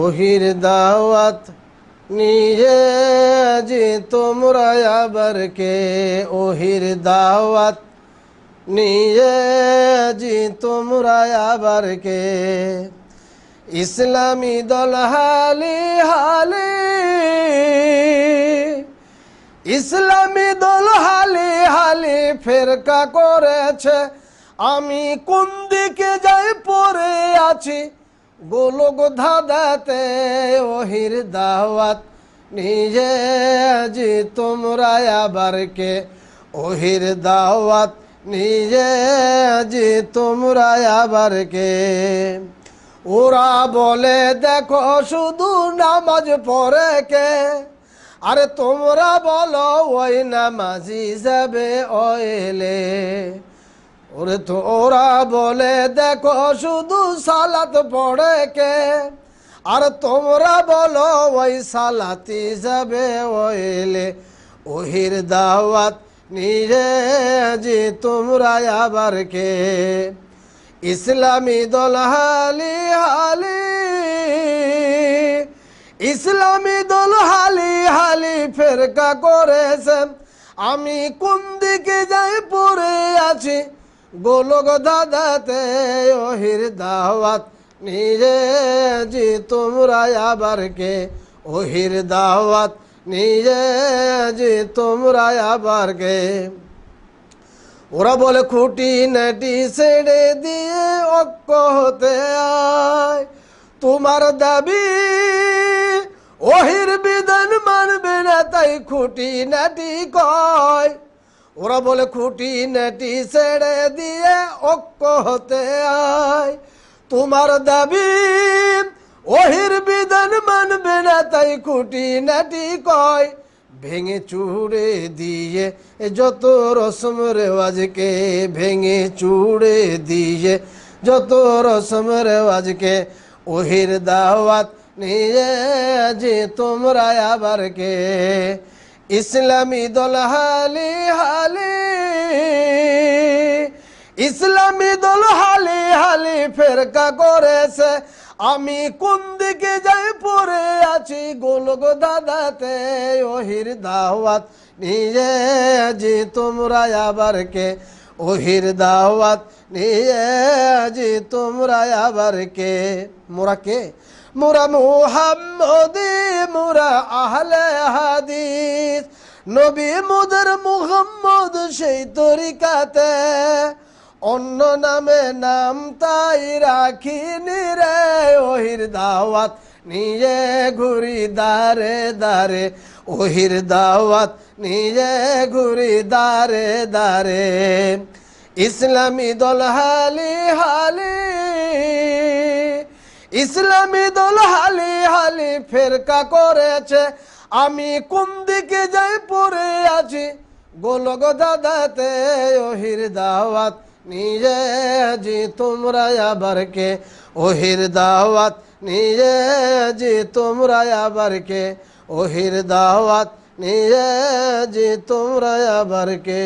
ওহির দাওয়াত নিয়ে যে তোমরা আবার কে ওহির দাওয়াত নিয়ে যে তোমরা আবার কে ইসলামী দল হালি হালি ইসলামী দল হালি হালি ফেরকা করেছে আমি কোন দিকে যাই পরে আছি গোলক ধাদাতে ওহির দাওয়াত নিজে আজি তোমরা আবার কে ওহির দাওয়াত নিজে আজি তোমরা আবার কে ওরা বলে দেখো শুধু নামাজ পরে কে আরে তোমরা বলো ওই নামাজি যাবে ওইলে ওরে তোরা বলে দেখো শুধু সালাত পড়ে কে আর তোমরা বলো ওই সালাতি যাবে ওইলে ওহির দাওয়াত নিজে যে তোমরা আবার কে ইসলামী দল হালি হালি ইসলামী দল হালি হালি ফেরকা করেছেন আমি কোন দিকে যাই পড়ে আছি গোলক দাদাতে ওহির দাওয়াত নিজে জি তোমরা আবার কে ওহির দাওয়াত নিজে জি তোমরা আবার কে ওরা বলে খুঁটি নাটি ছেড়ে দিয়ে অক্ক হতে আয় তোমার দাবি ওহির বিধান মানবে না তাই খুঁটি নাটি কয় ওরা বলে খুঁটি নেটি ছেড়ে দিয়ে ঐক্য হতে আয় তোমার দাবি ওহির বিধান মানবে না তাই খুঁটি নাটি কয় ভেঙে চুড়ে দিয়ে যত রসম রেওয়াজকে ভেঙে চুড়ে দিয়ে যত রসম রেওয়াজকে ওহির দাওয়াত নিয়ে যে তোমরা আবার কে ইসলামী দল হালি হালি ইসলামী দল হালি হালি ফেরকা করেছে আমি কোন দিকে যাই পরে আছি গোলক দাদাতে ওহির দাওয়াত নিয়ে যে তোমরা আবার কে ওহির দাওয়াত নিয়ে আজি তোমরা আবার কে মোরা কে মোরা মোহাম্মদি মোরা আহলে হাদিস নবী মোদের মুহাম্মদ সেই তরিকাতে অন্য নামে নাম তাই রাখিনি রে ওহির দাওয়াত নিয়ে ঘুরি দারে দারে ওহির দাওয়াত নিয়ে ঘুরি দারে দারে ইসলামী দল হালি হালি ইসলামী দল হালি হালি ফেরকা করেছে আমি কোন দিকে যাই পড়ে আছি গোলক দাদাতে ওহির দাওয়াত নিয়ে জি তোমরা আবারকে ওহির দাওয়াত নিয়ে জি তোমরা আবারকে ওহির দাওয়াত নিয়ে জি তোমরা আবারকে